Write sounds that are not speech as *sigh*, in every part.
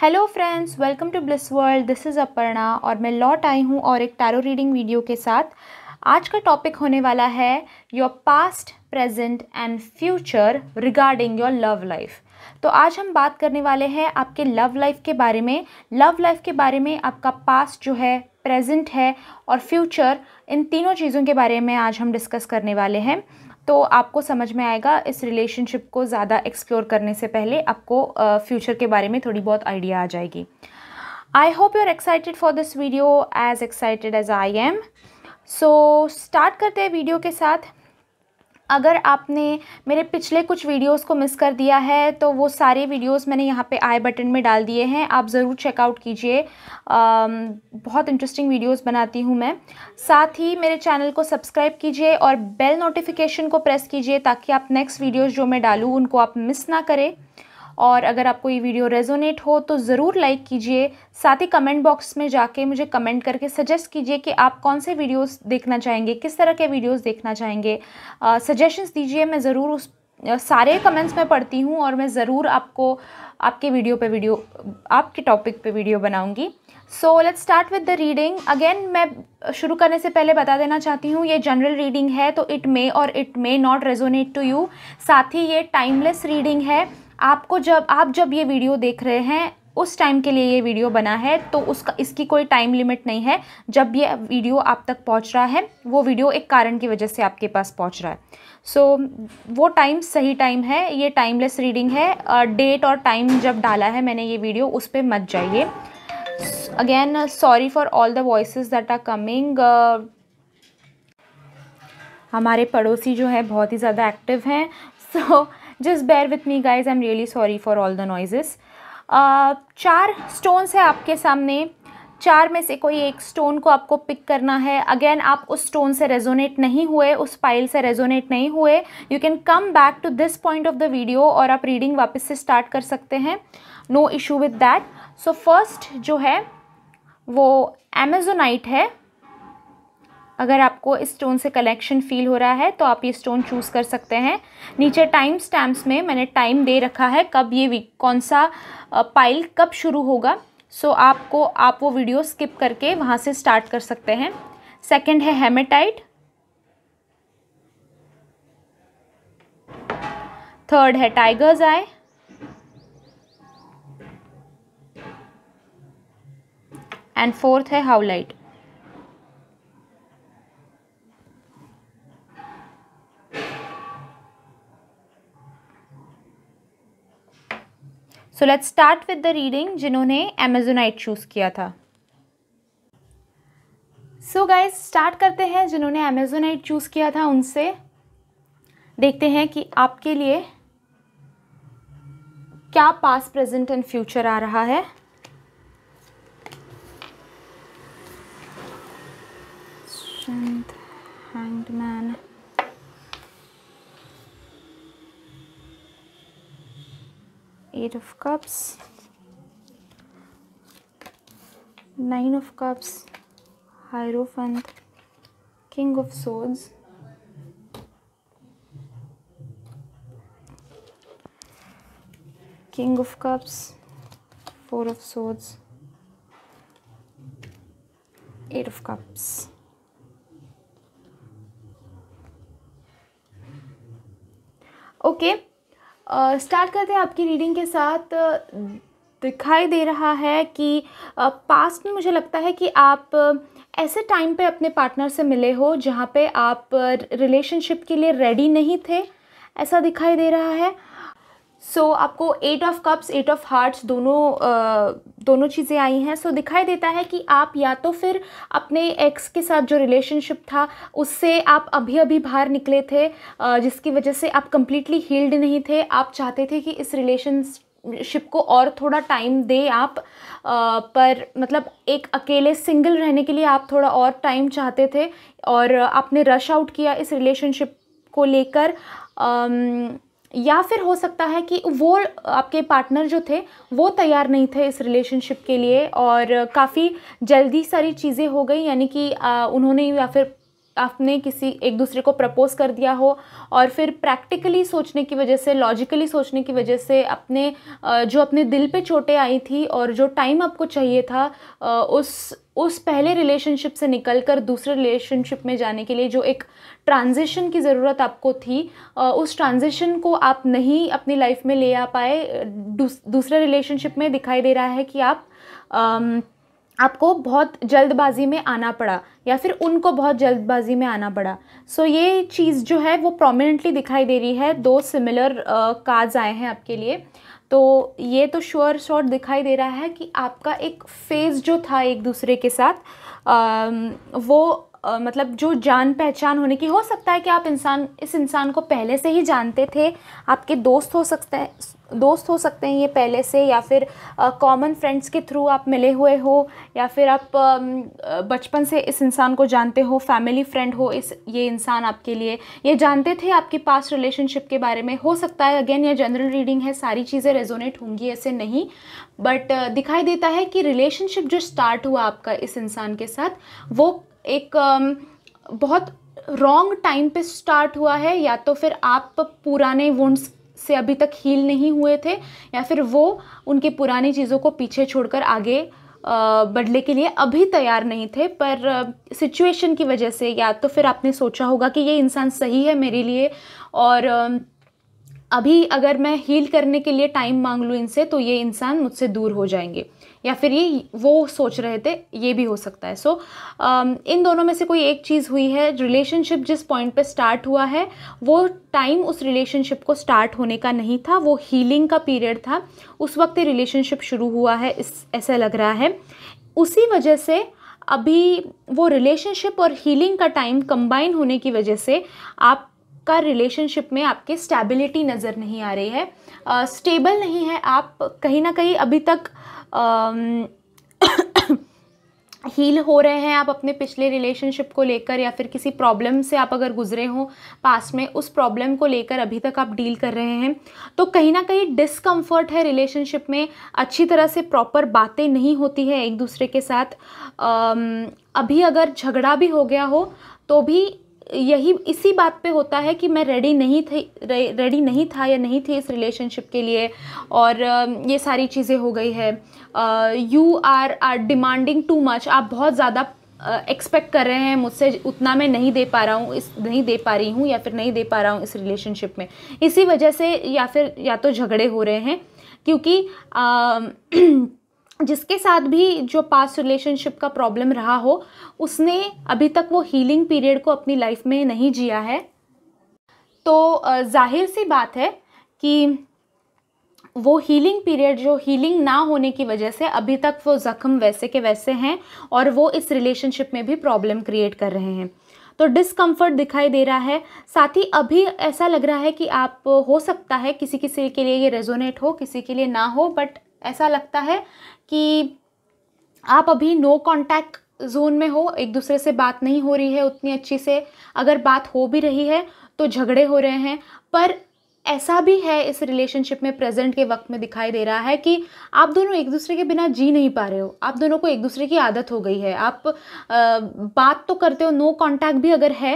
Hello friends welcome to Bliss World this is Aparna और मैं लौट आई हूँ और एक टैरो रीडिंग वीडियो के साथ आज का टॉपिक होने वाला है your past present and future regarding your love life तो आज हम बात करने वाले हैं आपके लव लाइफ के बारे में लव लाइफ के बारे में आपका पास्ट जो है प्रेजेंट है और फ्यूचर इन तीनों चीज़ों के बारे में आज हम डिस्कस करने वाले हैं तो आपको समझ में आएगा इस रिलेशनशिप को ज़्यादा एक्सप्लोर करने से पहले आपको फ्यूचर के बारे में थोड़ी बहुत आइडिया आ जाएगी I hope you are excited for this video as excited as I am so start करते हैं वीडियो के साथ अगर आपने मेरे पिछले कुछ वीडियोस को मिस कर दिया है तो वो सारे वीडियोस मैंने यहाँ पे आई बटन में डाल दिए हैं आप ज़रूर चेकआउट कीजिए बहुत इंटरेस्टिंग वीडियोस बनाती हूँ मैं साथ ही मेरे चैनल को सब्सक्राइब कीजिए और बेल नोटिफिकेशन को प्रेस कीजिए ताकि आप नेक्स्ट वीडियोज़ जो मैं डालूँ उनको आप मिस ना करें और अगर आपको ये वीडियो रेजोनेट हो तो ज़रूर लाइक कीजिए साथ ही कमेंट बॉक्स में जाके मुझे कमेंट करके सजेस्ट कीजिए कि आप कौन से वीडियोस देखना चाहेंगे किस तरह के वीडियोस देखना चाहेंगे सजेशंस दीजिए मैं ज़रूर उस सारे कमेंट्स में पढ़ती हूँ और मैं ज़रूर आपको आपके वीडियो पे वीडियो आपके टॉपिक पे वीडियो बनाऊँगी so let's start with the reading again मैं शुरू करने से पहले बता देना चाहती हूँ ये जनरल रीडिंग है तो इट मे और it may not resonate to you साथ ही ये टाइमलेस रीडिंग है आपको जब आप जब ये वीडियो देख रहे हैं उस टाइम के लिए ये वीडियो बना है तो उसका इसकी कोई टाइम लिमिट नहीं है जब ये वीडियो आप तक पहुंच रहा है वो वीडियो एक कारण की वजह से आपके पास पहुंच रहा है सो so, वो टाइम सही टाइम है ये टाइमलेस रीडिंग है डेट और टाइम जब डाला है मैंने ये वीडियो उस पर मत जाइए again sorry for all the voice that are coming हमारे पड़ोसी जो है बहुत ही ज़्यादा एक्टिव हैं so so, just bear with me guys I am really sorry for all the noises चार स्टोन्स हैं आपके सामने चार में से कोई एक स्टोन को आपको पिक करना है अगेन आप उस स्टोन से रेजोनेट नहीं हुए उस पाइल से रेजोनेट नहीं हुए you can come back to this point of the video और आप रीडिंग वापस से स्टार्ट कर सकते हैं no issue with that so first जो है वो एमेजोनाइट है अगर आपको इस स्टोन से कलेक्शन फील हो रहा है तो आप ये स्टोन चूज़ कर सकते हैं नीचे टाइम स्टैम्प्स में मैंने टाइम दे रखा है कब ये वीक कौन सा पाइल कब शुरू होगा सो आपको आप वो वीडियो स्किप करके वहाँ से स्टार्ट कर सकते हैं सेकंड है हेमेटाइट थर्ड है टाइगर्स आई एंड फोर्थ है howlite so let's start with the reading जिन्होंने एमेजोनाइट चूज़ किया था सो गाइज स्टार्ट करते हैं जिन्होंने अमेजोनाइट चूज़ किया था उनसे देखते हैं कि आपके लिए क्या पास प्रेजेंट एंड फ्यूचर आ रहा है hanged man eight of cups nine of cups hierophant king of swords king of cups four of swords eight of cups okay start करते हैं आपकी रीडिंग के साथ दिखाई दे रहा है कि पास्ट में मुझे लगता है कि आप ऐसे टाइम पे अपने पार्टनर से मिले हो जहाँ पे आप रिलेशनशिप के लिए रेडी नहीं थे ऐसा दिखाई दे रहा है सो so, आपको eight of cups eight of hearts दोनों दोनों चीज़ें आई हैं सो so, दिखाई देता है कि आप या तो फिर अपने एक्स के साथ जो रिलेशनशिप था उससे आप अभी अभी बाहर निकले थे जिसकी वजह से आप कम्प्लीटली हील्ड नहीं थे आप चाहते थे कि इस रिलेशन शिप को और थोड़ा टाइम दे आप आ, पर मतलब एक अकेले सिंगल रहने के लिए आप थोड़ा और टाइम चाहते थे और आपने रश आउट किया इस रिलेशनशिप को लेकर या फिर हो सकता है कि वो आपके पार्टनर जो थे वो तैयार नहीं थे इस रिलेशनशिप के लिए और काफ़ी जल्दी सारी चीज़ें हो गई यानी कि उन्होंने या फिर आपने किसी एक दूसरे को प्रपोज कर दिया हो और फिर प्रैक्टिकली सोचने की वजह से लॉजिकली सोचने की वजह से अपने जो अपने दिल पे चोटें आई थी और जो टाइम आपको चाहिए था उस उस पहले रिलेशनशिप से निकल कर दूसरे रिलेशनशिप में जाने के लिए जो एक ट्रांजिशन की ज़रूरत आपको थी उस ट्रांजिशन को आप नहीं अपनी लाइफ में ले आ पाए दूसरे रिलेशनशिप में दिखाई दे रहा है कि आप आपको बहुत जल्दबाजी में आना पड़ा या फिर उनको बहुत जल्दबाजी में आना पड़ा सो so, ये चीज़ जो है वो प्रोमिनेंटली दिखाई दे रही है दो सिमिलर कार्ड्स आए हैं आपके लिए तो ये तो श्योर शॉट दिखाई दे रहा है कि आपका एक फेज़ जो था एक दूसरे के साथ आ, वो आ, मतलब जो जान पहचान होने की हो सकता है कि आप इंसान इस इंसान को पहले से ही जानते थे आपके दोस्त हो सकते हैं दोस्त हो सकते हैं ये पहले से या फिर कॉमन फ्रेंड्स के थ्रू आप मिले हुए हो या फिर आप बचपन से इस इंसान को जानते हो फैमिली फ्रेंड हो इस ये इंसान आपके लिए ये जानते थे आपके पास रिलेशनशिप के बारे में हो सकता है अगेन ये जनरल रीडिंग है सारी चीज़ें रेजोनेट होंगी ऐसे नहीं बट दिखाई देता है कि रिलेशनशिप जो स्टार्ट हुआ आपका इस इंसान के साथ वो एक बहुत रॉन्ग टाइम पे स्टार्ट हुआ है या तो फिर आप पुराने वुंड्स से अभी तक हील नहीं हुए थे या फिर वो उनकी पुरानी चीज़ों को पीछे छोड़कर आगे बढ़ने के लिए अभी तैयार नहीं थे पर सिचुएशन की वजह से या तो फिर आपने सोचा होगा कि ये इंसान सही है मेरे लिए और अभी अगर मैं हील करने के लिए टाइम मांग लूँ इनसे तो ये इंसान मुझसे दूर हो जाएंगे या फिर ये वो सोच रहे थे ये भी हो सकता है सो so, um, इन दोनों में से कोई एक चीज़ हुई है रिलेशनशिप जिस पॉइंट पे स्टार्ट हुआ है वो टाइम उस रिलेशनशिप को स्टार्ट होने का नहीं था वो हीलिंग का पीरियड था उस वक्त रिलेशनशिप शुरू हुआ है इस ऐसा लग रहा है उसी वजह से अभी वो रिलेशनशिप और हीलिंग का टाइम कंबाइन होने की वजह से आप आपका रिलेशनशिप में आपके स्टेबिलिटी नज़र नहीं आ रही है स्टेबल uh, नहीं है आप कहीं ना कहीं अभी तक हील *coughs* हो रहे हैं आप अपने पिछले रिलेशनशिप को लेकर या फिर किसी प्रॉब्लम से आप अगर गुजरे हों पास्ट में उस प्रॉब्लम को लेकर अभी तक आप डील कर रहे हैं तो कहीं ना कहीं डिस्कम्फर्ट है रिलेशनशिप में अच्छी तरह से प्रॉपर बातें नहीं होती है एक दूसरे के साथ अभी अगर झगड़ा भी हो गया हो तो भी यही इसी बात पे होता है कि मैं रेडी नहीं थी रेडी नहीं था या नहीं थी इस रिलेशनशिप के लिए और ये सारी चीज़ें हो गई है you are are demanding too much आप बहुत ज़्यादा एक्सपेक्ट कर रहे हैं मुझसे उतना मैं नहीं दे पा रहा हूँ इस नहीं दे पा रही हूँ या फिर नहीं दे पा रहा हूँ इस रिलेशनशिप में इसी वजह से या फिर या तो झगड़े हो रहे हैं क्योंकि आ, *clears throat* जिसके साथ भी जो पास रिलेशनशिप का प्रॉब्लम रहा हो उसने अभी तक वो हीलिंग पीरियड को अपनी लाइफ में नहीं जिया है तो जाहिर सी बात है कि वो हीलिंग पीरियड जो हीलिंग ना होने की वजह से अभी तक वो ज़ख्म वैसे के वैसे हैं और वो इस रिलेशनशिप में भी प्रॉब्लम क्रिएट कर रहे हैं तो डिसकम्फर्ट दिखाई दे रहा है साथ ही अभी ऐसा लग रहा है कि आप हो सकता है किसी किसी के लिए ये रेजोनेट हो किसी के लिए ना हो बट ऐसा लगता है कि आप अभी नो कांटेक्ट जोन में हो एक दूसरे से बात नहीं हो रही है उतनी अच्छी से अगर बात हो भी रही है तो झगड़े हो रहे हैं पर ऐसा भी है इस रिलेशनशिप में प्रेजेंट के वक्त में दिखाई दे रहा है कि आप दोनों एक दूसरे के बिना जी नहीं पा रहे हो आप दोनों को एक दूसरे की आदत हो गई है आप आ, बात तो करते हो नो कांटेक्ट भी अगर है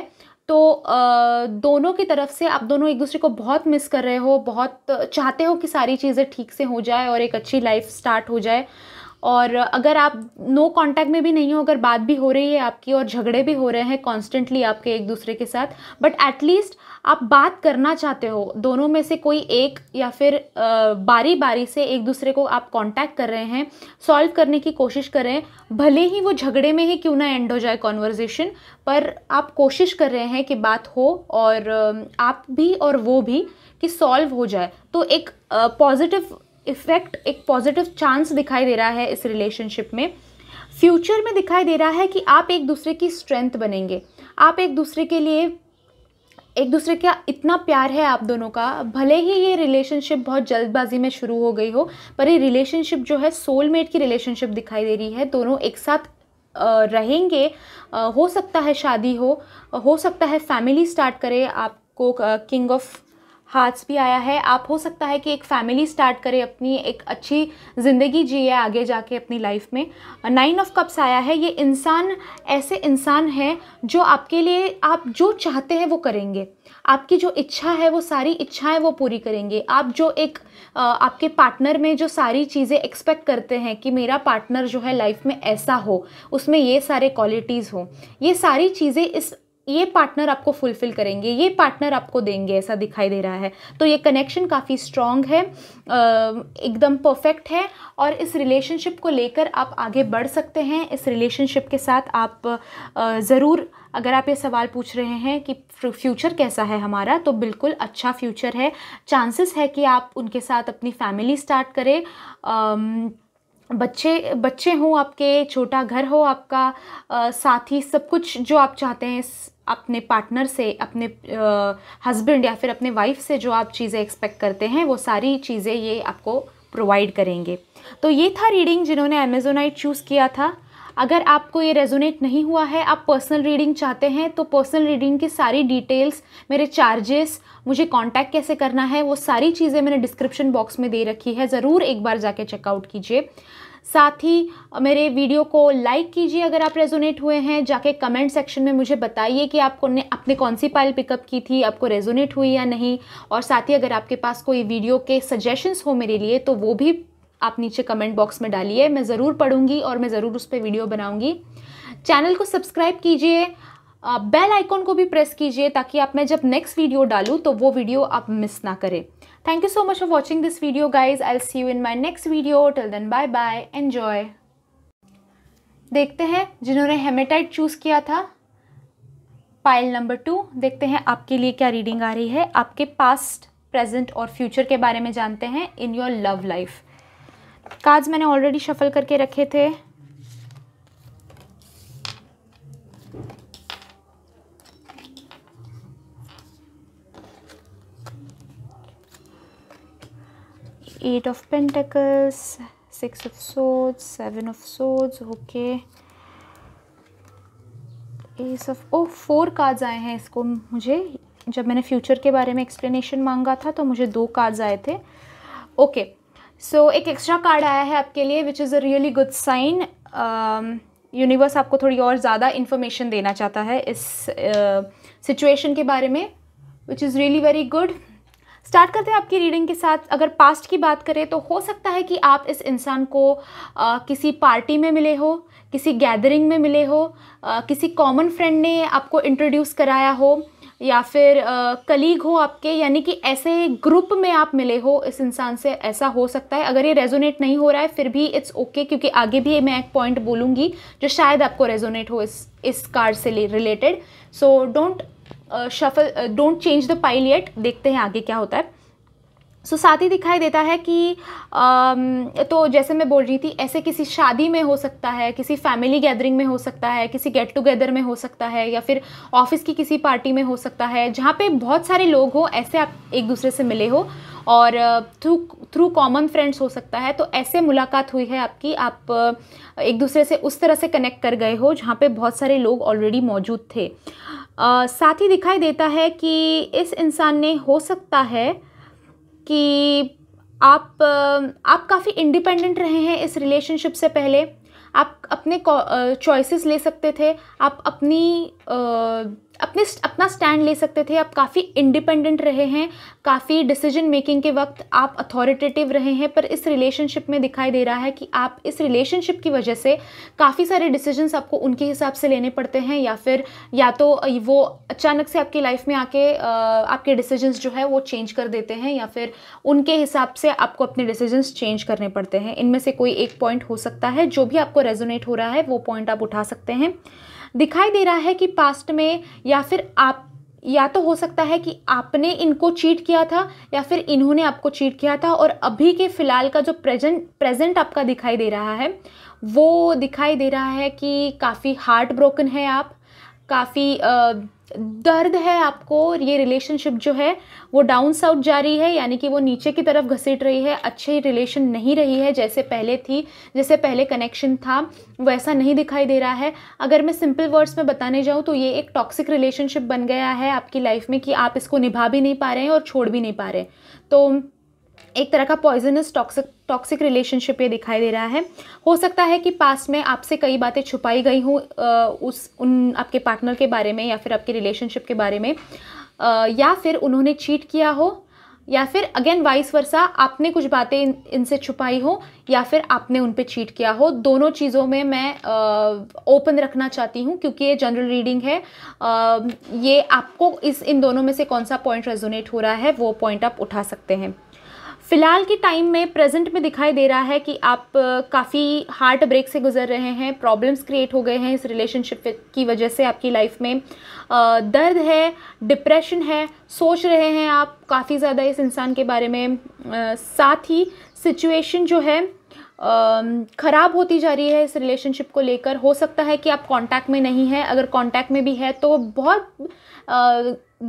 तो दोनों की तरफ से आप दोनों एक दूसरे को बहुत मिस कर रहे हो बहुत चाहते हो कि सारी चीज़ें ठीक से हो जाए और एक अच्छी लाइफ स्टार्ट हो जाए और अगर आप नो कांटेक्ट में भी नहीं हो अगर बात भी हो रही है आपकी और झगड़े भी हो रहे हैं कॉन्स्टेंटली आपके एक दूसरे के साथ बट एटलीस्ट आप बात करना चाहते हो दोनों में से कोई एक या फिर आ, बारी बारी से एक दूसरे को आप कांटेक्ट कर रहे हैं सॉल्व करने की कोशिश कर रहे हैं भले ही वो झगड़े में ही क्यों ना एंड हो जाए कॉन्वर्जेशन पर आप कोशिश कर रहे हैं कि बात हो और आप भी और वो भी कि सॉल्व हो जाए तो एक पॉजिटिव इफ़ेक्ट एक पॉजिटिव चांस दिखाई दे रहा है इस रिलेशनशिप में फ्यूचर में दिखाई दे रहा है कि आप एक दूसरे की स्ट्रेंथ बनेंगे आप एक दूसरे के लिए एक दूसरे का इतना प्यार है आप दोनों का भले ही ये रिलेशनशिप बहुत जल्दबाजी में शुरू हो गई हो पर ये रिलेशनशिप जो है सोलमेट की रिलेशनशिप दिखाई दे रही है दोनों एक साथ रहेंगे हो सकता है शादी हो हो सकता है फैमिली स्टार्ट करे आपको किंग ऑफ हाथ्स भी आया है आप हो सकता है कि एक फैमिली स्टार्ट करें अपनी एक अच्छी ज़िंदगी जिए आगे जाके अपनी लाइफ में नाइन ऑफ कप्स आया है ये इंसान ऐसे इंसान हैं जो आपके लिए आप जो चाहते हैं वो करेंगे आपकी जो इच्छा है वो सारी इच्छाएं वो पूरी करेंगे आप जो एक आपके पार्टनर में जो सारी चीज़ें एक्सपेक्ट करते हैं कि मेरा पार्टनर जो है लाइफ में ऐसा हो उसमें ये सारे क्वालिटीज़ हो ये सारी चीज़ें इस ये पार्टनर आपको फुलफिल करेंगे ये पार्टनर आपको देंगे ऐसा दिखाई दे रहा है तो ये कनेक्शन काफ़ी स्ट्रॉन्ग है एकदम परफेक्ट है और इस रिलेशनशिप को लेकर आप आगे बढ़ सकते हैं इस रिलेशनशिप के साथ आप ज़रूर अगर आप ये सवाल पूछ रहे हैं कि फ्यूचर कैसा है हमारा तो बिल्कुल अच्छा फ्यूचर है चांसेस है कि आप उनके साथ अपनी फैमिली स्टार्ट करें बच्चे बच्चे हों आपके छोटा घर हो आपका आ, साथी सब कुछ जो आप चाहते हैं अपने पार्टनर से अपने हस्बैंड या फिर अपने वाइफ से जो आप चीज़ें एक्सपेक्ट करते हैं वो सारी चीज़ें ये आपको प्रोवाइड करेंगे तो ये था रीडिंग जिन्होंने अमेजोनाइट चूज़ किया था अगर आपको ये रेजोनेट नहीं हुआ है आप पर्सनल रीडिंग चाहते हैं तो पर्सनल रीडिंग की सारी डिटेल्स मेरे चार्जेस मुझे कांटेक्ट कैसे करना है वो सारी चीज़ें मैंने डिस्क्रिप्शन बॉक्स में दे रखी है ज़रूर एक बार जाके चेकआउट कीजिए साथ ही मेरे वीडियो को लाइक कीजिए अगर आप रेजोनेट हुए हैं जाके कमेंट सेक्शन में मुझे बताइए कि आपको ने अपने कौन सी पाइल पिकअप की थी आपको रेजोनेट हुई या नहीं और साथ ही अगर आपके पास कोई वीडियो के सजेशंस हो मेरे लिए तो वो भी आप नीचे कमेंट बॉक्स में डालिए मैं ज़रूर पढ़ूंगी और मैं ज़रूर उस पर वीडियो बनाऊँगी चैनल को सब्सक्राइब कीजिए बेल आइकॉन को भी प्रेस कीजिए ताकि आप मैं जब नेक्स्ट वीडियो डालूँ तो वो वीडियो आप मिस ना करें thank you so much for watching this video guys I'll see you in my next video till then bye bye enjoy देखते हैं जिन्होंने हेमेटाइट चूज़ किया था पाइल नंबर टू देखते हैं आपके लिए क्या रीडिंग आ रही है आपके पास्ट प्रेजेंट और फ्यूचर के बारे में जानते हैं in your love life cards मैंने ऑलरेडी शफल करके रखे थे eight of pentacles six of swords seven of swords okay ace of oh four cards आए हैं इसको मुझे जब मैंने फ्यूचर के बारे में एक्सप्लेनेशन मांगा था तो मुझे दो कार्ड्स आए थे ओके okay. सो so, एक एक्स्ट्रा कार्ड आया है आपके लिए which is a really good sign universe आपको थोड़ी और ज़्यादा इन्फॉर्मेशन देना चाहता है इस सिचुएशन uh, के बारे में which is really very good start करते हैं आपकी रीडिंग के साथ अगर पास्ट की बात करें तो हो सकता है कि आप इस इंसान को आ, किसी पार्टी में मिले हो किसी गैदरिंग में मिले हो आ, किसी कॉमन फ्रेंड ने आपको इंट्रोड्यूस कराया हो या फिर कलीग हो आपके यानी कि ऐसे ग्रुप में आप मिले हो इस इंसान से ऐसा हो सकता है अगर ये रेजोनेट नहीं हो रहा है फिर भी इट्स ओके okay, क्योंकि आगे भी मैं एक पॉइंट बोलूँगी जो शायद आपको रेजोनेट हो इस इस कार से related so don't shuffle don't change the pile yet देखते हैं आगे क्या होता है सो साथ ही दिखाई देता है कि आ, तो जैसे मैं बोल रही थी ऐसे किसी शादी में हो सकता है किसी फैमिली गैदरिंग में हो सकता है किसी गेट टुगेदर में हो सकता है या फिर ऑफिस की किसी पार्टी में हो सकता है जहाँ पे बहुत सारे लोग हो ऐसे आप एक दूसरे से मिले हो और थ्रू थ्रू कॉमन फ्रेंड्स हो सकता है तो ऐसे मुलाकात हुई है आपकी आप एक दूसरे से उस तरह से कनेक्ट कर गए हो जहाँ पे बहुत सारे लोग ऑलरेडी मौजूद थे आ, साथ ही दिखाई देता है कि इस इंसान ने हो सकता है कि आप आप काफ़ी इंडिपेंडेंट रहे हैं इस रिलेशनशिप से पहले आप अपने चॉइसेस ले सकते थे आप अपनी अपने अपना स्टैंड ले सकते थे आप काफ़ी इंडिपेंडेंट रहे हैं काफ़ी डिसीजन मेकिंग के वक्त आप अथॉरिटेटिव रहे हैं पर इस रिलेशनशिप में दिखाई दे रहा है कि आप इस रिलेशनशिप की वजह से काफ़ी सारे डिसीजंस आपको उनके हिसाब से लेने पड़ते हैं या फिर या तो वो अचानक से आपकी लाइफ में आके आपके डिसीजंस जो है वो चेंज कर देते हैं या फिर उनके हिसाब से आपको अपने डिसीजंस चेंज करने पड़ते हैं इनमें से कोई एक पॉइंट हो सकता है जो भी आपको रेजोनेट रिलेट हो रहा है वो पॉइंट आप उठा सकते हैं दिखाई दे रहा है कि पास्ट में या फिर आप या तो हो सकता है कि आपने इनको चीट किया था या फिर इन्होंने आपको चीट किया था और अभी के फ़िलहाल का जो प्रेजेंट प्रेजेंट आपका दिखाई दे रहा है वो दिखाई दे रहा है कि काफ़ी हार्ट ब्रोकन है आप काफ़ी दर्द है आपको ये रिलेशनशिप जो है वो डाउन साउथ जा रही है यानी कि वो नीचे की तरफ घसीट रही है अच्छी रिलेशन नहीं रही है जैसे पहले थी जैसे पहले कनेक्शन था वैसा नहीं दिखाई दे रहा है अगर मैं सिंपल वर्ड्स में बताने जाऊँ तो ये एक टॉक्सिक रिलेशनशिप बन गया है आपकी लाइफ में कि आप इसको निभा भी नहीं पा रहे हैं और छोड़ भी नहीं पा रहे तो एक तरह का पॉइजनस टॉक्सिक टॉक्सिक रिलेशनशिप ये दिखाई दे रहा है हो सकता है कि पास्ट में आपसे कई बातें छुपाई गई हों उस उन आपके पार्टनर के बारे में या फिर आपके रिलेशनशिप के बारे में आ, या फिर उन्होंने चीट किया हो या फिर अगेन वाइस वर्सा आपने कुछ बातें इन इनसे छुपाई हो या फिर आपने उन पर चीट किया हो दोनों चीज़ों में मैं ओपन रखना चाहती हूँ क्योंकि ये जनरल रीडिंग है आ, ये आपको इस इन दोनों में से कौन सा पॉइंट रेजोनेट हो रहा है वो पॉइंट आप उठा सकते हैं फ़िलहाल के टाइम में प्रेजेंट में दिखाई दे रहा है कि आप काफ़ी हार्ट ब्रेक से गुजर रहे हैं प्रॉब्लम्स क्रिएट हो गए हैं इस रिलेशनशिप की वजह से आपकी लाइफ में दर्द है डिप्रेशन है सोच रहे हैं आप काफ़ी ज़्यादा इस इंसान के बारे में साथ ही सिचुएशन जो है ख़राब होती जा रही है इस रिलेशनशिप को लेकर हो सकता है कि आप कांटेक्ट में नहीं हैं अगर कांटेक्ट में भी है तो बहुत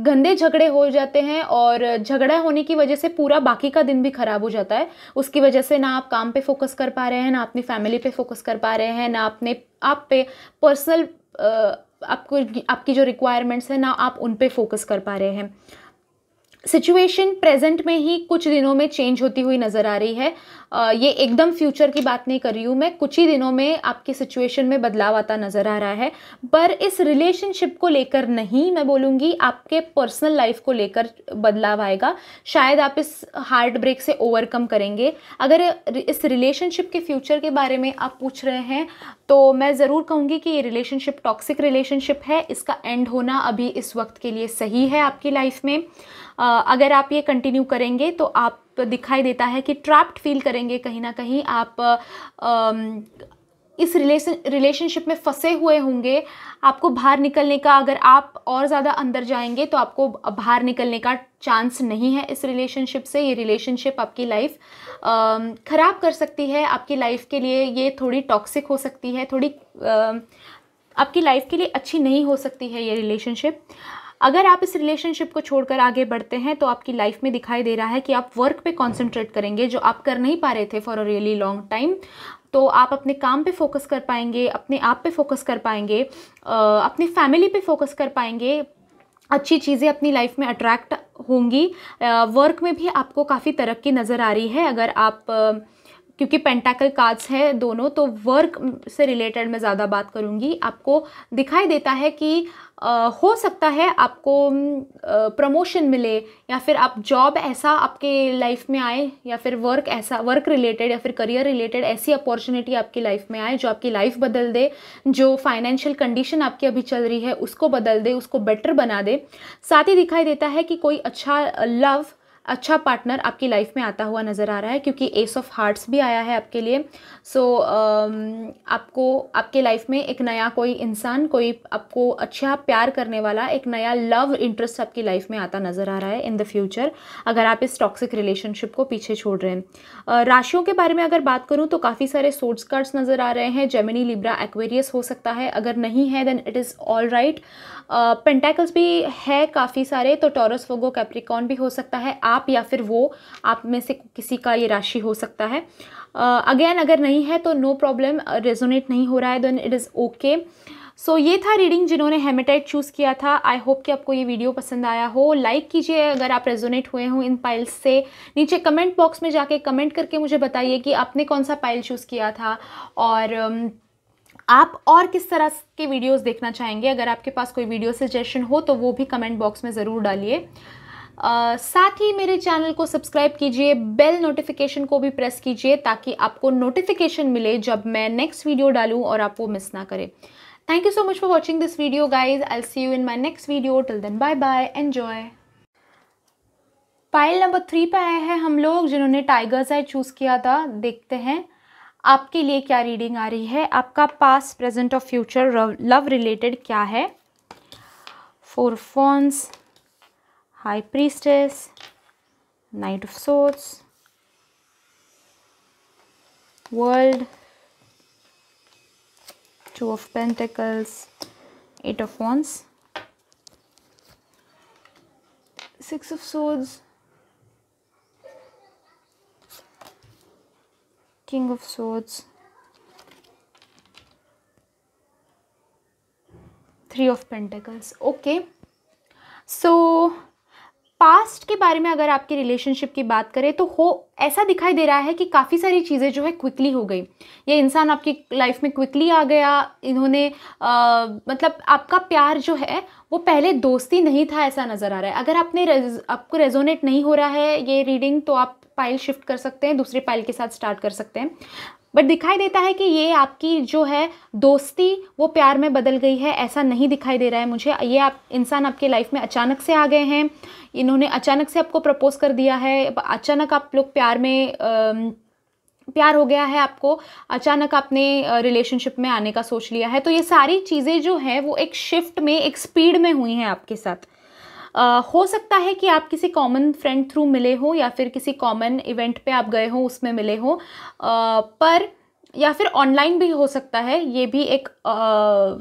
गंदे झगड़े हो जाते हैं और झगड़ा होने की वजह से पूरा बाकी का दिन भी ख़राब हो जाता है उसकी वजह से ना आप काम पे फोकस कर पा रहे हैं ना अपनी फैमिली पे फोकस कर पा रहे हैं ना अपने आप पे पर्सनल आपको आपकी जो रिक्वायरमेंट्स हैं ना आप उन पे फोकस कर पा रहे हैं सिचुएशन प्रेजेंट में ही कुछ दिनों में चेंज होती हुई नज़र आ रही है आ, ये एकदम फ्यूचर की बात नहीं कर रही हूँ मैं कुछ ही दिनों में आपकी सिचुएशन में बदलाव आता नज़र आ रहा है पर इस रिलेशनशिप को लेकर नहीं मैं बोलूँगी आपके पर्सनल लाइफ को लेकर बदलाव आएगा शायद आप इस हार्ट ब्रेक से ओवरकम करेंगे अगर इस रिलेशनशिप के फ्यूचर के बारे में आप पूछ रहे हैं तो मैं ज़रूर कहूँगी कि ये रिलेशनशिप टॉक्सिक रिलेशनशिप है इसका एंड होना अभी इस वक्त के लिए सही है आपकी लाइफ में अगर आप ये कंटिन्यू करेंगे तो आप दिखाई देता है कि ट्रैप्ड फील करेंगे कहीं ना कहीं आप इस रिलेशन रिलेशनशिप में फंसे हुए होंगे आपको बाहर निकलने का अगर आप और ज़्यादा अंदर जाएंगे तो आपको बाहर निकलने का चांस नहीं है इस रिलेशनशिप से ये रिलेशनशिप आपकी लाइफ ख़राब कर सकती है आपकी लाइफ के लिए ये थोड़ी टॉक्सिक हो सकती है थोड़ी आपकी लाइफ के लिए अच्छी नहीं हो सकती है ये रिलेशनशिप अगर आप इस रिलेशनशिप को छोड़कर आगे बढ़ते हैं तो आपकी लाइफ में दिखाई दे रहा है कि आप वर्क पे कॉन्सेंट्रेट करेंगे जो आप कर नहीं पा रहे थे for a really long time तो आप अपने काम पे फोकस कर पाएंगे अपने आप पे फोकस कर पाएंगे अपनी फैमिली पे फोकस कर पाएंगे अच्छी चीज़ें अपनी लाइफ में अट्रैक्ट होंगी वर्क में भी आपको काफ़ी तरक्की नज़र आ रही है अगर आप क्योंकि पेंटाकल कार्ड्स हैं दोनों तो वर्क से रिलेटेड मैं ज़्यादा बात करूँगी आपको दिखाई देता है कि आ, हो सकता है आपको प्रमोशन मिले या फिर आप जॉब ऐसा आपके लाइफ में आए या फिर वर्क ऐसा वर्क रिलेटेड या फिर करियर रिलेटेड ऐसी अपॉर्चुनिटी आपकी लाइफ में आए जो आपकी लाइफ बदल दे जो फाइनेंशियल कंडीशन आपकी अभी चल रही है उसको बदल दे उसको बेटर बना दे साथ ही दिखाई देता है कि कोई अच्छा लव अच्छा पार्टनर आपकी लाइफ में आता हुआ नज़र आ रहा है क्योंकि एस ऑफ हार्ट्स भी आया है आपके लिए सो so, um, आपको आपके लाइफ में एक नया कोई इंसान कोई आपको अच्छा प्यार करने वाला एक नया लव इंटरेस्ट आपकी लाइफ में आता नज़र आ रहा है इन द फ्यूचर अगर आप इस टॉक्सिक रिलेशनशिप को पीछे छोड़ रहे हैं राशियों के बारे में अगर बात करूँ तो काफ़ी सारे सोर्ट्स कार्ड्स नज़र आ रहे हैं जेमिनी लिब्रा एक्वेरियस हो सकता है अगर नहीं है then it is all right pentacles भी है काफ़ी सारे तो टॉरस वोगो कैप्रिकॉन भी हो सकता है आप आप या फिर वो आप में से किसी का ये राशि हो सकता है अगेन अगर नहीं है तो नो प्रॉब्लम रेजोनेट नहीं हो रहा है then it is okay so ये था रीडिंग जिन्होंने हेमेटाइट चूज़ किया था आई होप कि आपको ये वीडियो पसंद आया हो लाइक कीजिए अगर आप रेजोनेट हुए हों इन पाइल्स से नीचे कमेंट बॉक्स में जाके कमेंट करके मुझे बताइए कि आपने कौन सा पाइल चूज़ किया था और um, आप और किस तरह के वीडियोस देखना चाहेंगे अगर आपके पास कोई वीडियो सजेशन हो तो वो भी कमेंट बॉक्स में ज़रूर डालिए आ, साथ ही मेरे चैनल को सब्सक्राइब कीजिए बेल नोटिफिकेशन को भी प्रेस कीजिए ताकि आपको नोटिफिकेशन मिले जब मैं नेक्स्ट वीडियो डालूँ और आप वो मिस ना करें thank you so much for watching this video guys I see you in my next video till then bye bye enjoy file number three पे आए हैं हम लोग जिन्होंने टाइगर्स आई चूज़ किया था देखते हैं आपके लिए क्या रीडिंग आ रही है आपका पास प्रेजेंट और फ्यूचर लव रिलेटेड क्या है four phones High Priestess, Knight of Swords, World, Two of Pentacles, Eight of Wands, Six of Swords, King of Swords, Three of Pentacles. Okay. So, past के बारे में अगर आपके relationship की बात करें तो हो ऐसा दिखाई दे रहा है कि काफ़ी सारी चीज़ें जो है क्विकली हो गई ये इंसान आपकी लाइफ में क्विकली आ गया इन्होंने आ, मतलब आपका प्यार जो है वो पहले दोस्ती नहीं था ऐसा नज़र आ रहा है अगर आपने रेज, आपको रेजोनेट नहीं हो रहा है ये रीडिंग तो आप पाइल शिफ्ट कर सकते हैं दूसरे पाइल के साथ स्टार्ट कर सकते हैं बट दिखाई देता है कि ये आपकी जो है दोस्ती वो प्यार में बदल गई है ऐसा नहीं दिखाई दे रहा है मुझे ये आप इंसान आपके लाइफ में अचानक से आ गए हैं इन्होंने अचानक से आपको प्रपोज कर दिया है अचानक आप लोग प्यार में आ, प्यार हो गया है आपको अचानक आपने रिलेशनशिप में आने का सोच लिया है तो ये सारी चीज़ें जो है वो एक शिफ्ट में एक स्पीड में हुई हैं आपके साथ आ, हो सकता है कि आप किसी कॉमन फ्रेंड थ्रू मिले हो या फिर किसी कॉमन इवेंट पे आप गए हो उसमें मिले हो आ, पर या फिर ऑनलाइन भी हो सकता है ये भी एक आ,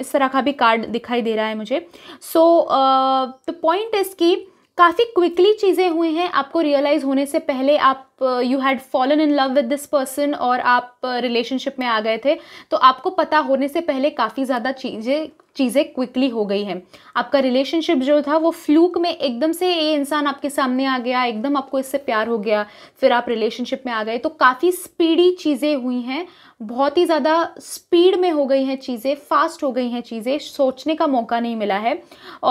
इस तरह का भी कार्ड दिखाई दे रहा है मुझे सो द पॉइंट इज़ की काफ़ी क्विकली चीज़ें हुई हैं आपको रियलाइज़ होने से पहले आप you had fallen in love with this person और आप रिलेशनशिप uh, में आ गए थे तो आपको पता होने से पहले काफ़ी ज़्यादा चीज़ें चीज़ें क्विकली हो गई हैं आपका रिलेशनशिप जो था वो फ्लूक में एकदम से ये इंसान आपके सामने आ गया एकदम आपको इससे प्यार हो गया फिर आप रिलेशनशिप में आ गए तो काफ़ी स्पीडी चीज़ें हुई हैं बहुत ही ज़्यादा स्पीड में हो गई हैं चीज़ें फास्ट हो गई हैं चीज़ें सोचने का मौका नहीं मिला है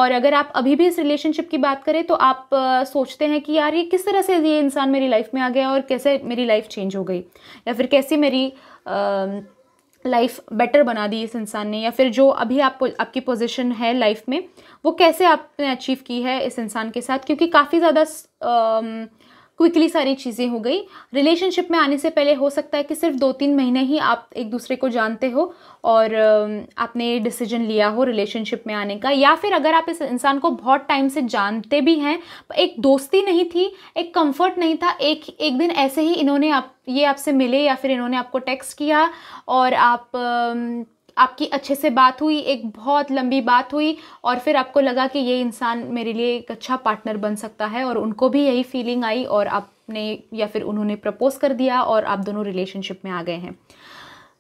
और अगर आप अभी भी इस रिलेशनशिप की बात करें तो आप सोचते हैं कि यार ये किस तरह से ये इंसान मेरी लाइफ में आ गया और कैसे मेरी लाइफ चेंज हो गई या फिर कैसे मेरी आ, लाइफ बेटर बना दी इस इंसान ने या फिर जो अभी आप आपकी पोजीशन है लाइफ में वो कैसे आपने अचीव की है इस इंसान के साथ क्योंकि काफ़ी ज़्यादा क्विकली सारी चीज़ें हो गई रिलेशनशिप में आने से पहले हो सकता है कि सिर्फ दो तीन महीने ही आप एक दूसरे को जानते हो और आपने डिसीजन लिया हो रिलेशनशिप में आने का या फिर अगर आप इस इंसान को बहुत टाइम से जानते भी हैं एक दोस्ती नहीं थी एक कंफर्ट नहीं था एक एक दिन ऐसे ही इन्होंने आप ये आपसे मिले या फिर इन्होंने आपको टेक्स्ट किया और आप आपकी अच्छे से बात हुई एक बहुत लंबी बात हुई और फिर आपको लगा कि ये इंसान मेरे लिए एक अच्छा पार्टनर बन सकता है और उनको भी यही फीलिंग आई और आपने या फिर उन्होंने प्रपोज़ कर दिया और आप दोनों रिलेशनशिप में आ गए हैं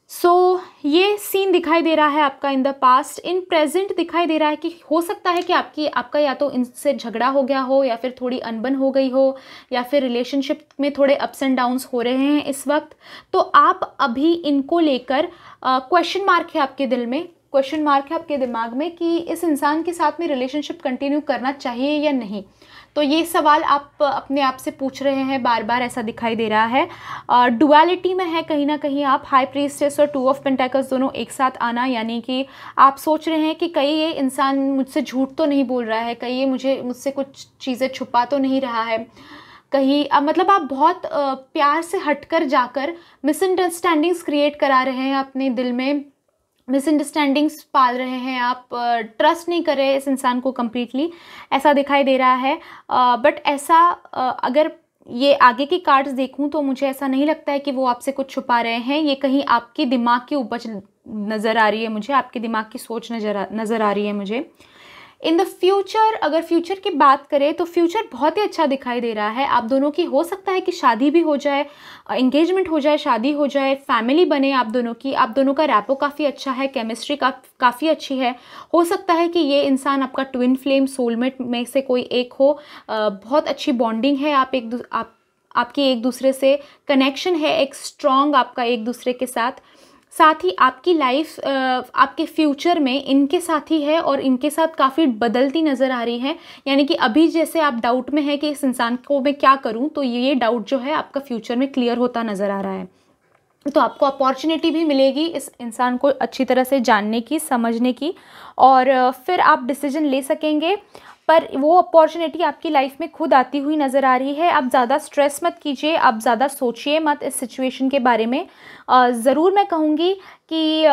सो so, ये सीन दिखाई दे रहा है आपका in the past in present दिखाई दे रहा है कि हो सकता है कि आपकी आपका या तो इनसे झगड़ा हो गया हो या फिर थोड़ी अनबन हो गई हो या फिर रिलेशनशिप में थोड़े अप्स एंड डाउन्स हो रहे हैं इस वक्त तो आप अभी इनको लेकर क्वेश्चन मार्क है आपके दिल में क्वेश्चन मार्क है आपके दिमाग में कि इस इंसान के साथ में रिलेशनशिप कंटिन्यू करना चाहिए या नहीं तो ये सवाल आप अपने आप से पूछ रहे हैं बार बार ऐसा दिखाई दे रहा है और डुअलिटी में है कहीं ना कहीं आप हाई प्रीस्टेस और टू ऑफ पेंटाकस दोनों एक साथ आना यानी कि आप सोच रहे हैं कि कई ये इंसान मुझसे झूठ तो नहीं बोल रहा है कई ये मुझे मुझसे कुछ चीज़ें छुपा तो नहीं रहा है कहीं अब मतलब आप बहुत प्यार से हटकर जाकर मिसअंडरस्टैंडिंग्स क्रिएट करा रहे हैं अपने दिल में मिसअंडरस्टैंडिंग्स पाल रहे हैं आप ट्रस्ट नहीं कर रहे इस इंसान को कम्प्लीटली ऐसा दिखाई दे रहा है बट ऐसा अगर ये आगे के कार्ड्स देखूं तो मुझे ऐसा नहीं लगता है कि वो आपसे कुछ छुपा रहे हैं ये कहीं आपके दिमाग की उपज नज़र आ रही है मुझे आपके दिमाग की सोच नज़र नज़र आ रही है मुझे इन द फ्यूचर अगर फ्यूचर की बात करें तो फ्यूचर बहुत ही अच्छा दिखाई दे रहा है आप दोनों की हो सकता है कि शादी भी हो जाए इंगेजमेंट हो जाए शादी हो जाए फैमिली बने आप दोनों की आप दोनों का रैपो काफ़ी अच्छा है केमिस्ट्री का काफ़ी अच्छी है हो सकता है कि ये इंसान आपका ट्विन फ्लेम सोलमेट में से कोई एक हो बहुत अच्छी बॉन्डिंग है आप एक आप आपकी एक दूसरे से कनेक्शन है एक स्ट्रॉन्ग आपका एक दूसरे के साथ साथ ही आपकी लाइफ आपके फ्यूचर में इनके साथ ही है और इनके साथ काफ़ी बदलती नज़र आ रही है यानी कि अभी जैसे आप डाउट में है कि इस इंसान को मैं क्या करूँ तो ये डाउट जो है आपका फ्यूचर में क्लियर होता नज़र आ रहा है तो आपको अपॉर्चुनिटी भी मिलेगी इस इंसान को अच्छी तरह से जानने की समझने की और फिर आप डिसीजन ले सकेंगे पर वो अपॉर्चुनिटी आपकी लाइफ में खुद आती हुई नज़र आ रही है आप ज़्यादा स्ट्रेस मत कीजिए आप ज़्यादा सोचिए मत इस सिचुएशन के बारे में ज़रूर मैं कहूँगी कि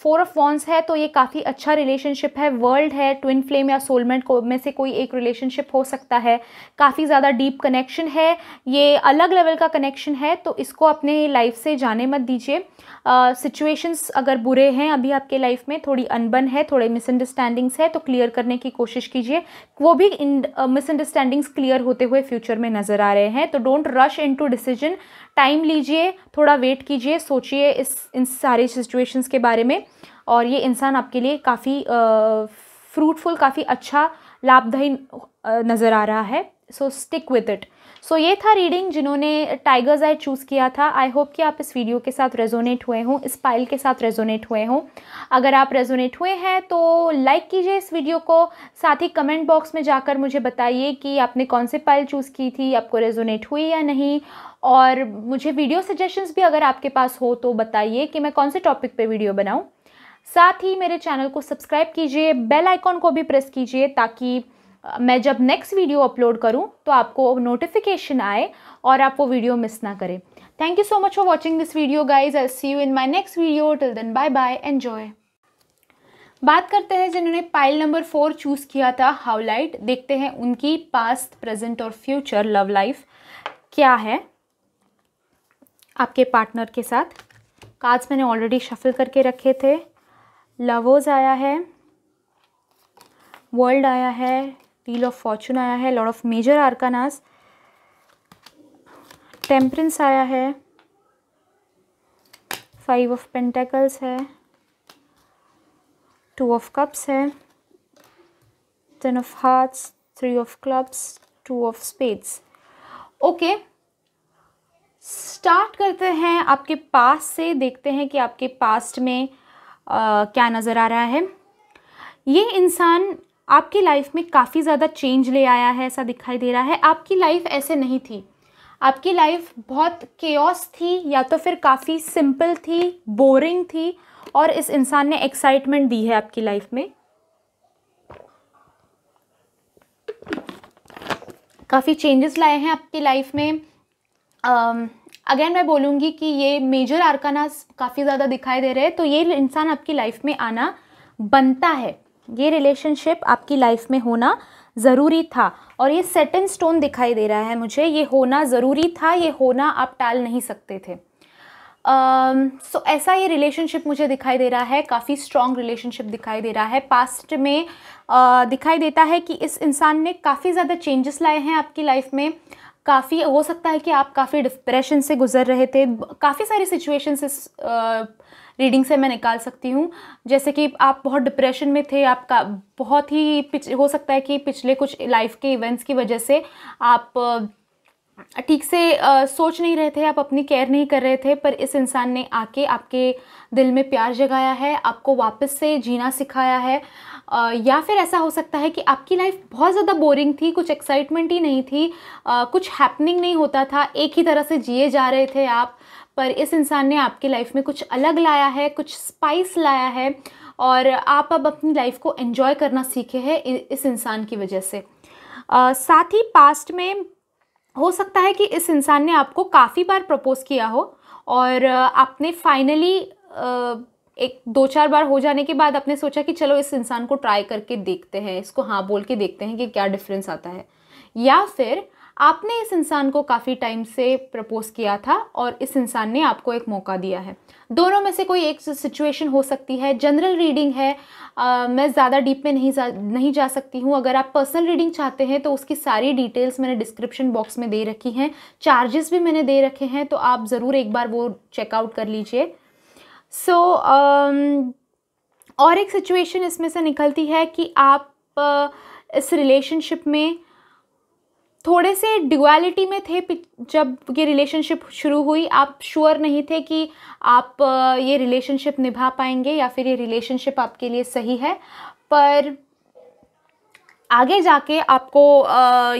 फोर ऑफ वॉन्स है तो ये काफ़ी अच्छा रिलेशनशिप है वर्ल्ड है ट्विन फ्लेम या सोलमेंट को में से कोई एक रिलेशनशिप हो सकता है काफ़ी ज़्यादा डीप कनेक्शन है ये अलग लेवल का कनेक्शन है तो इसको अपने लाइफ से जाने मत दीजिए सिचुएशंस अगर बुरे हैं अभी आपके लाइफ में थोड़ी अनबन है थोड़े मिसअंडरस्टैंडिंग्स है तो क्लियर करने की कोशिश कीजिए वो भी मिसअंडरस्टैंडिंग्स क्लियर uh, होते हुए फ्यूचर में नज़र आ रहे हैं तो don't rush into decision time लीजिए थोड़ा वेट कीजिए सोचिए इस इन सारे सिचुएशंस के बारे में और ये इंसान आपके लिए काफ़ी फ्रूटफुल uh, काफ़ी अच्छा लाभदायी uh, नज़र आ रहा है so stick with it so so, ये था रीडिंग जिन्होंने टाइगर्स आई चूज़ किया था आई होप कि आप इस वीडियो के साथ रेजोनेट हुए हों इस पाइल के साथ रेजोनेट हुए हों अगर आप रेजोनेट हुए हैं तो लाइक कीजिए इस वीडियो को साथ ही कमेंट बॉक्स में जाकर मुझे बताइए कि आपने कौन से पाइल चूज़ की थी आपको रेजोनेट हुई या नहीं और मुझे वीडियो सजेशंस भी अगर आपके पास हो तो बताइए कि मैं कौन से टॉपिक पर वीडियो बनाऊँ साथ ही मेरे चैनल को सब्सक्राइब कीजिए बेल आइकॉन को भी प्रेस कीजिए ताकि मैं जब नेक्स्ट वीडियो अपलोड करूँ तो आपको नोटिफिकेशन आए और आप वो वीडियो मिस ना करें thank you so much for watching this video guys I see you in my next video till then bye bye enjoy बात करते हैं जिन्होंने पाइल नंबर फोर चूज़ किया था हाउलाइट देखते हैं उनकी पास्ट प्रेजेंट और फ्यूचर लव लाइफ क्या है आपके पार्टनर के साथ कार्ड्स मैंने ऑलरेडी शफल करके रखे थे लवर्स आया है वर्ल्ड आया है व्हील ऑफ फॉर्चून आया है lord of major arcanas temperance आया है फाइव ऑफ पेंटेकल्स है टू ऑफ कप्स है ten of hearts three of clubs two of spades okay start करते हैं आपके पास से देखते हैं कि आपके पास्ट में आ, क्या नज़र आ रहा है ये इंसान आपकी लाइफ में काफ़ी ज़्यादा चेंज ले आया है ऐसा दिखाई दे रहा है आपकी लाइफ ऐसे नहीं थी आपकी लाइफ बहुत केयस थी या तो फिर काफ़ी सिंपल थी बोरिंग थी और इस इंसान ने एक्साइटमेंट दी है आपकी लाइफ में काफ़ी चेंजेस लाए हैं आपकी लाइफ में अगेन मैं बोलूँगी कि ये मेजर आर्कानास काफ़ी ज़्यादा दिखाई दे रहे हैं तो ये इंसान आपकी लाइफ में आना बनता है ये रिलेशनशिप आपकी लाइफ में होना ज़रूरी था और ये सेट इन स्टोन दिखाई दे रहा है मुझे ये होना ज़रूरी था ये होना आप टाल नहीं सकते थे सो uh, so, ऐसा ये रिलेशनशिप मुझे दिखाई दे रहा है काफ़ी स्ट्रॉन्ग रिलेशनशिप दिखाई दे रहा है पास्ट में uh, दिखाई देता है कि इस इंसान ने काफ़ी ज़्यादा चेंजेस लाए हैं आपकी लाइफ में काफ़ी हो सकता है कि आप काफ़ी डिप्रेशन से गुजर रहे थे काफ़ी सारी सिचुएशंस इस uh, रीडिंग से मैं निकाल सकती हूँ जैसे कि आप बहुत डिप्रेशन में थे आपका बहुत ही पिछ हो सकता है कि पिछले कुछ लाइफ के इवेंट्स की वजह से आप ठीक से आ, सोच नहीं रहे थे आप अपनी केयर नहीं कर रहे थे पर इस इंसान ने आके आपके दिल में प्यार जगाया है आपको वापस से जीना सिखाया है आ, या फिर ऐसा हो सकता है कि आपकी लाइफ बहुत ज़्यादा बोरिंग थी कुछ एक्साइटमेंट ही नहीं थी आ, कुछ हैपनिंग नहीं होता था एक ही तरह से जिए जा रहे थे आप पर इस इंसान ने आपकी लाइफ में कुछ अलग लाया है कुछ स्पाइस लाया है और आप अब अपनी लाइफ को एंजॉय करना सीखे हैं इस इंसान की वजह से आ, साथ ही पास्ट में हो सकता है कि इस इंसान ने आपको काफ़ी बार प्रपोज़ किया हो और आपने फाइनली एक दो चार बार हो जाने के बाद आपने सोचा कि चलो इस इंसान को ट्राई करके देखते हैं इसको हाँ बोल के देखते हैं कि क्या डिफरेंस आता है या फिर आपने इस इंसान को काफ़ी टाइम से प्रपोज़ किया था और इस इंसान ने आपको एक मौका दिया है दोनों में से कोई एक सिचुएशन हो सकती है जनरल रीडिंग है आ, मैं ज़्यादा डीप में नहीं जा नहीं जा सकती हूँ अगर आप पर्सनल रीडिंग चाहते हैं तो उसकी सारी डिटेल्स मैंने डिस्क्रिप्शन बॉक्स में दे रखी हैं चार्जेस भी मैंने दे रखे हैं तो आप ज़रूर एक बार वो चेकआउट कर लीजिए सो so, और एक सिचुएशन इसमें से निकलती है कि आप इस रिलेशनशिप में थोड़े से डिवालिटी में थे जब ये रिलेशनशिप शुरू हुई आप श्योर नहीं थे कि आप ये रिलेशनशिप निभा पाएंगे या फिर ये रिलेशनशिप आपके लिए सही है पर आगे जाके आपको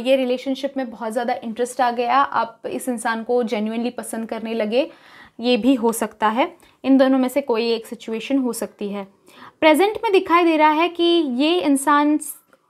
ये रिलेशनशिप में बहुत ज़्यादा इंटरेस्ट आ गया आप इस इंसान को जेन्यूनली पसंद करने लगे ये भी हो सकता है इन दोनों में से कोई एक सिचुएशन हो सकती है प्रेजेंट में दिखाई दे रहा है कि ये इंसान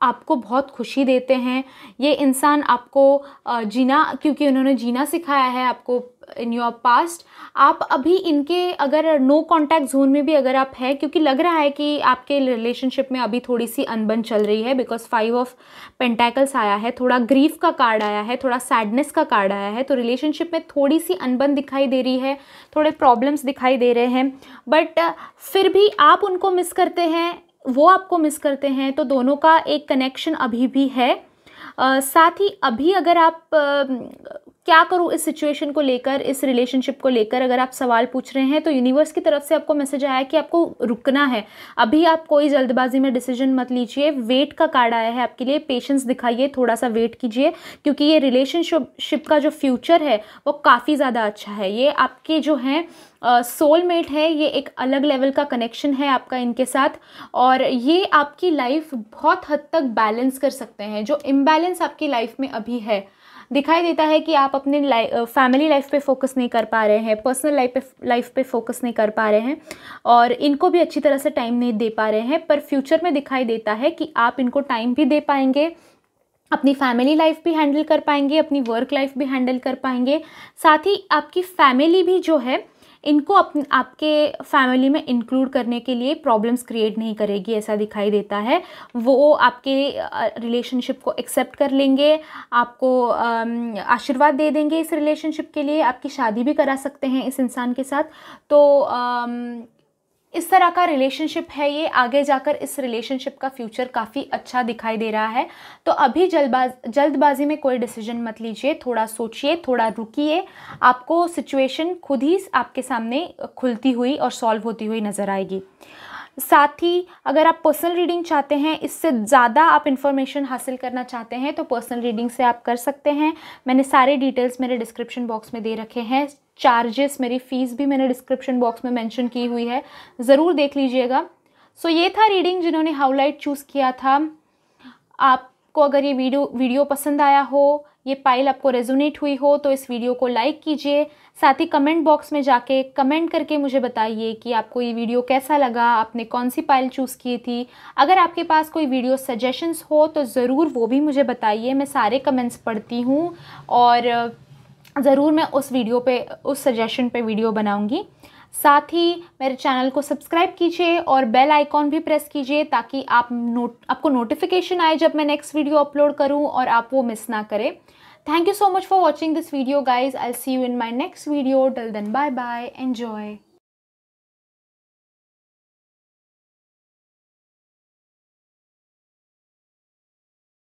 आपको बहुत खुशी देते हैं ये इंसान आपको जीना क्योंकि उन्होंने जीना सिखाया है आपको इन योर पास्ट आप अभी इनके अगर नो कॉन्टैक्ट जोन में भी अगर आप हैं क्योंकि लग रहा है कि आपके रिलेशनशिप में अभी थोड़ी सी अनबन चल रही है बिकॉज फाइव ऑफ पेंटाइकल्स आया है थोड़ा ग्रीफ का कार्ड आया है थोड़ा सैडनेस का कार्ड आया है तो रिलेशनशिप में थोड़ी सी अनबन दिखाई दे रही है थोड़े प्रॉब्लम्स दिखाई दे रहे हैं बट फिर भी आप उनको मिस करते हैं वो आपको मिस करते हैं तो दोनों का एक कनेक्शन अभी भी है आ, साथ ही अभी अगर आप आ, क्या करूँ इस सिचुएशन को लेकर इस रिलेशनशिप को लेकर अगर आप सवाल पूछ रहे हैं तो यूनिवर्स की तरफ से आपको मैसेज आया कि आपको रुकना है अभी आप कोई जल्दबाजी में डिसीजन मत लीजिए वेट का कार्ड आया है आपके लिए पेशेंस दिखाइए थोड़ा सा वेट कीजिए क्योंकि ये रिलेशनशिप का जो फ्यूचर है वो काफ़ी ज़्यादा अच्छा है ये आपके जो हैं सोलमेट uh, है ये एक अलग लेवल का कनेक्शन है आपका इनके साथ और ये आपकी लाइफ बहुत हद तक बैलेंस कर सकते हैं जो इम्बैलेंस आपकी लाइफ में अभी है दिखाई देता है कि आप अपने फैमिली लाइफ पे फोकस नहीं कर पा रहे हैं पर्सनल लाइफ पे लाइफ पे फोकस नहीं कर पा रहे हैं और इनको भी अच्छी तरह से टाइम नहीं दे पा रहे हैं पर फ्यूचर में दिखाई देता है कि आप इनको टाइम भी दे पाएंगे अपनी फैमिली लाइफ भी हैंडल कर पाएंगे अपनी वर्क लाइफ भी हैंडल कर पाएंगे साथ ही आपकी फैमिली भी जो है इनको अप, आपके फैमिली में इंक्लूड करने के लिए प्रॉब्लम्स क्रिएट नहीं करेगी ऐसा दिखाई देता है वो आपके रिलेशनशिप को एक्सेप्ट कर लेंगे आपको आशीर्वाद दे देंगे इस रिलेशनशिप के लिए आपकी शादी भी करा सकते हैं इस इंसान के साथ तो इस तरह का रिलेशनशिप है ये आगे जाकर इस रिलेशनशिप का फ्यूचर काफ़ी अच्छा दिखाई दे रहा है तो अभी जल्दबाज जल्दबाजी में कोई डिसीजन मत लीजिए थोड़ा सोचिए थोड़ा रुकिए आपको सिचुएशन खुद ही आपके सामने खुलती हुई और सॉल्व होती हुई नज़र आएगी साथ ही अगर आप पर्सनल रीडिंग चाहते हैं इससे ज़्यादा आप इन्फॉर्मेशन हासिल करना चाहते हैं तो पर्सनल रीडिंग से आप कर सकते हैं मैंने सारे डिटेल्स मेरे डिस्क्रिप्शन बॉक्स में दे रखे हैं चार्जेस मेरी फ़ीस भी मैंने डिस्क्रिप्शन बॉक्स में मेंशन की हुई है ज़रूर देख लीजिएगा सो so, ये था रीडिंग जिन्होंने हाउलाइट चूज़ किया था आपको अगर ये वीडियो वीडियो पसंद आया हो ये पाइल आपको रेजोनेट हुई हो तो इस वीडियो को लाइक कीजिए साथ ही कमेंट बॉक्स में जाके कमेंट करके मुझे बताइए कि आपको ये वीडियो कैसा लगा आपने कौन सी पाइल चूज़ की थी अगर आपके पास कोई वीडियो सजेशंस हो तो ज़रूर वो भी मुझे बताइए मैं सारे कमेंट्स पढ़ती हूँ और ज़रूर मैं उस वीडियो पे उस सजेशन पे वीडियो बनाऊंगी साथ ही मेरे चैनल को सब्सक्राइब कीजिए और बेल आइकॉन भी प्रेस कीजिए ताकि आप नोट आपको नोटिफिकेशन आए जब मैं नेक्स्ट वीडियो अपलोड करूं और आप वो मिस ना करें thank you so much for watching this video guys I see you in my next video till then bye bye enjoy